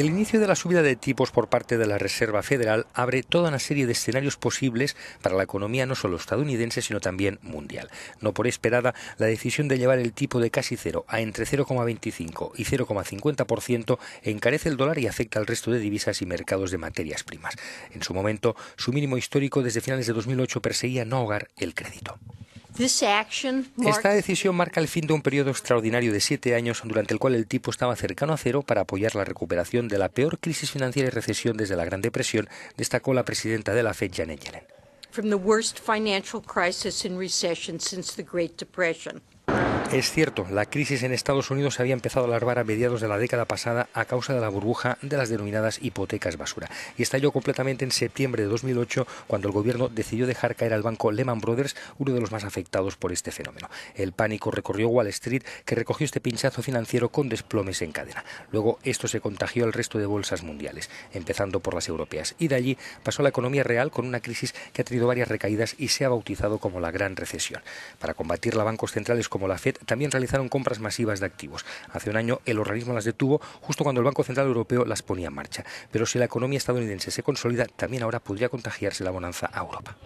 El inicio de la subida de tipos por parte de la Reserva Federal abre toda una serie de escenarios posibles para la economía no solo estadounidense, sino también mundial. No por esperada, la decisión de llevar el tipo de casi cero a entre 0,25 y 0,50% encarece el dólar y afecta al resto de divisas y mercados de materias primas. En su momento, su mínimo histórico desde finales de 2008 perseguía no ahogar el crédito. Esta decisión marca el fin de un periodo extraordinario de siete años durante el cual el tipo estaba cercano a cero para apoyar la recuperación de la peor crisis financiera y recesión desde la Gran Depresión, destacó la presidenta de la Fed, Janet Yellen. Es cierto, la crisis en Estados Unidos se había empezado a larvar a mediados de la década pasada a causa de la burbuja de las denominadas hipotecas basura y estalló completamente en septiembre de 2008 cuando el gobierno decidió dejar caer al banco Lehman Brothers, uno de los más afectados por este fenómeno. El pánico recorrió Wall Street que recogió este pinchazo financiero con desplomes en cadena. Luego esto se contagió al resto de bolsas mundiales, empezando por las europeas y de allí pasó a la economía real con una crisis que ha tenido varias recaídas y se ha bautizado como la Gran Recesión. Para combatirla, bancos centrales como la FED también realizaron compras masivas de activos. Hace un año el organismo las detuvo justo cuando el Banco Central Europeo las ponía en marcha. Pero si la economía estadounidense se consolida, también ahora podría contagiarse la bonanza a Europa.